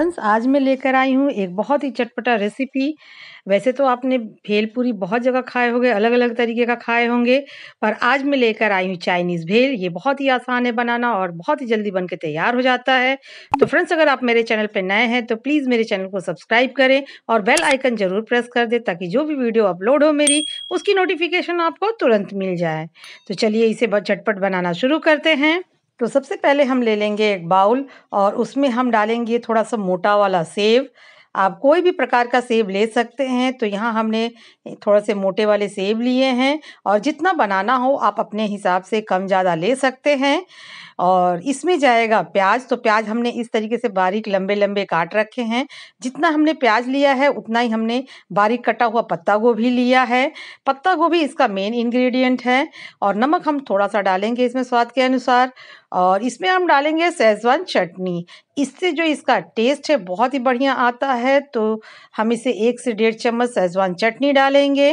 friends आज मैं लेकर आई हूँ एक बहुत ही चटपटा रेसिपी वैसे तो आपने भेल पूरी बहुत जगह खाए होंगे अलग अलग तरीके का खाए होंगे पर आज मैं लेकर आई हूँ चाइनीज़ भेल ये बहुत ही आसान है बनाना और बहुत ही जल्दी बन के तैयार हो जाता है तो फ्रेंड्स अगर आप मेरे चैनल पर नए हैं तो प्लीज़ मेरे चैनल को सब्सक्राइब करें और बेल आइकन ज़रूर प्रेस कर दें ताकि जो भी वीडियो अपलोड हो मेरी उसकी नोटिफिकेशन आपको तुरंत मिल जाए तो चलिए इसे बहुत झटपट बनाना शुरू करते हैं तो सबसे पहले हम ले लेंगे एक बाउल और उसमें हम डालेंगे थोड़ा सा मोटा वाला सेब आप कोई भी प्रकार का सेब ले सकते हैं तो यहाँ हमने थोड़ा से मोटे वाले सेब लिए हैं और जितना बनाना हो आप अपने हिसाब से कम ज़्यादा ले सकते हैं और इसमें जाएगा प्याज तो प्याज हमने इस तरीके से बारीक लंबे लंबे काट रखे हैं जितना हमने प्याज लिया है उतना ही हमने बारीक कटा हुआ पत्ता गोभी लिया है पत्ता गोभी इसका मेन इंग्रेडिएंट है और नमक हम थोड़ा सा डालेंगे इसमें स्वाद के अनुसार और इसमें हम डालेंगे सेजवान चटनी इससे जो इसका टेस्ट है बहुत ही बढ़िया आता है है तो हम इसे एक से डेढ़ चम्मच सेजवान चटनी डालेंगे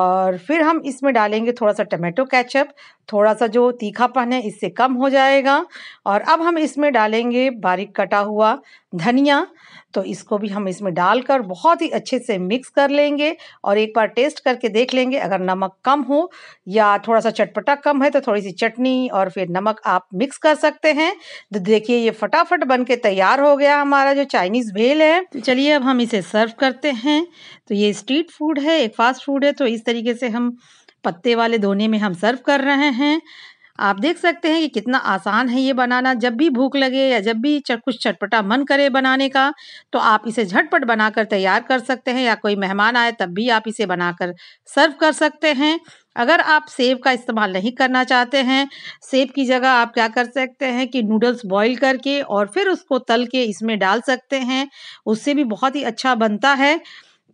और फिर हम इसमें डालेंगे थोड़ा सा टमाटो कैचअप थोड़ा सा जो तीखापन है इससे कम हो जाएगा और अब हम इसमें डालेंगे बारीक कटा हुआ धनिया तो इसको भी हम इसमें डालकर बहुत ही अच्छे से मिक्स कर लेंगे और एक बार टेस्ट करके देख लेंगे अगर नमक कम हो या थोड़ा सा चटपटा कम है तो थोड़ी सी चटनी और फिर नमक आप मिक्स कर सकते हैं तो देखिए ये फटाफट बन के तैयार हो गया हमारा जो चाइनीज़ भेल है तो चलिए अब हम इसे सर्व करते हैं तो ये स्ट्रीट फूड है एक फास्ट फूड है तो इस तरीके से हम पत्ते वाले धोने में हम सर्व कर रहे हैं आप देख सकते हैं कि कितना आसान है ये बनाना जब भी भूख लगे या जब भी कुछ चटपटा मन करे बनाने का तो आप इसे झटपट बनाकर तैयार कर सकते हैं या कोई मेहमान आए तब भी आप इसे बनाकर सर्व कर सकते हैं अगर आप सेब का इस्तेमाल नहीं करना चाहते हैं सेब की जगह आप क्या कर सकते हैं कि नूडल्स बॉईल करके और फिर उसको तल के इसमें डाल सकते हैं उससे भी बहुत ही अच्छा बनता है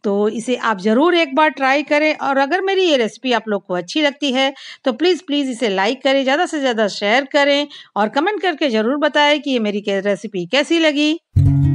तो इसे आप ज़रूर एक बार ट्राई करें और अगर मेरी ये रेसिपी आप लोग को अच्छी लगती है तो प्लीज़ प्लीज़ इसे लाइक करें ज़्यादा से ज़्यादा शेयर करें और कमेंट करके ज़रूर बताएं कि ये मेरी रेसिपी कैसी लगी